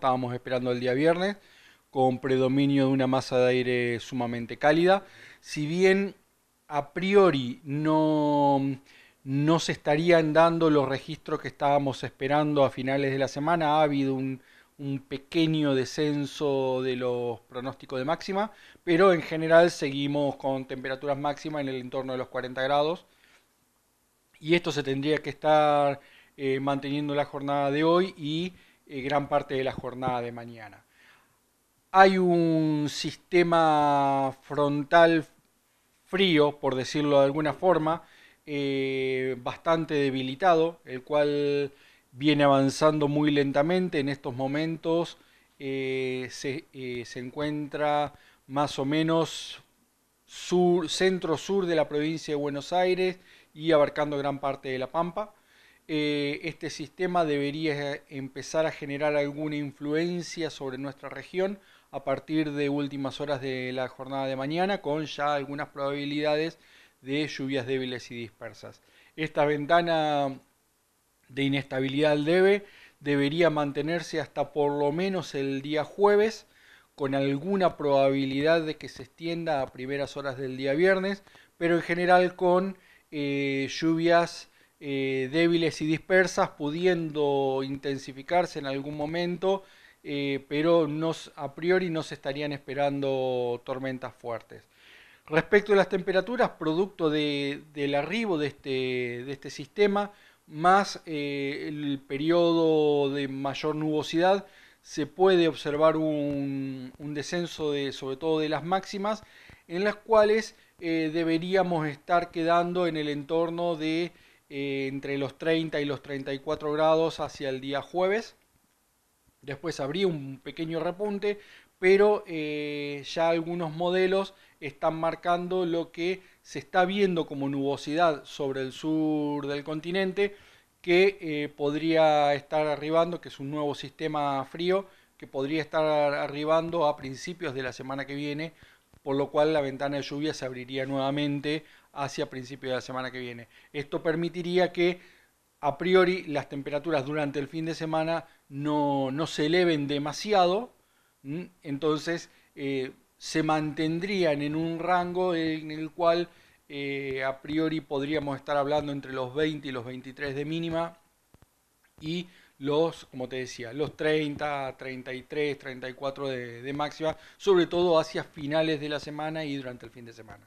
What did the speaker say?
estábamos esperando el día viernes, con predominio de una masa de aire sumamente cálida. Si bien a priori no, no se estarían dando los registros que estábamos esperando a finales de la semana, ha habido un, pequeño descenso de los pronósticos de máxima, pero en general seguimos con temperaturas máximas en el entorno de los 40 grados. Y esto se tendría que estar eh, manteniendo la jornada de hoy y eh, gran parte de la jornada de mañana. Hay un sistema frontal frío, por decirlo de alguna forma, eh, bastante debilitado, el cual viene avanzando muy lentamente. En estos momentos eh, se, se, encuentra más o menos sur, centro-sur de la provincia de Buenos Aires y abarcando gran parte de La Pampa. Eh, este sistema debería empezar a generar alguna influencia sobre nuestra región a partir de últimas horas de la jornada de mañana, con ya algunas probabilidades de lluvias débiles y dispersas. Esta ventana de inestabilidad debe, debería mantenerse hasta por lo menos el día jueves, con alguna probabilidad de que se extienda a primeras horas del día viernes, pero en general con eh, lluvias eh, débiles y dispersas, pudiendo intensificarse en algún momento, eh, pero a priori no se estarían esperando tormentas fuertes. Respecto a las temperaturas, producto del arribo de este, este sistema, más eh, el periodo de mayor nubosidad, se puede observar un, descenso de, sobre todo de las máximas, en las cuales deberíamos estar quedando en el entorno de eh, entre los 30 y los 34 grados hacia el día jueves. Después habría un pequeño repunte, pero eh, ya algunos modelos están marcando lo que se está viendo como nubosidad sobre el sur del continente, que eh, podría estar arribando, que es un nuevo sistema frío, que podría estar arribando a principios de la semana que viene por lo cual la ventana de lluvia se abriría nuevamente hacia principios de la semana que viene. Esto permitiría que a priori las temperaturas durante el fin de semana no, se eleven demasiado, entonces eh, se mantendrían en un rango en el cual eh, a priori podríamos estar hablando entre los 20 y los 23 de mínima y los, como te decía, los 30, 33, 34 de, de máxima, sobre todo hacia finales de la semana y durante el fin de semana.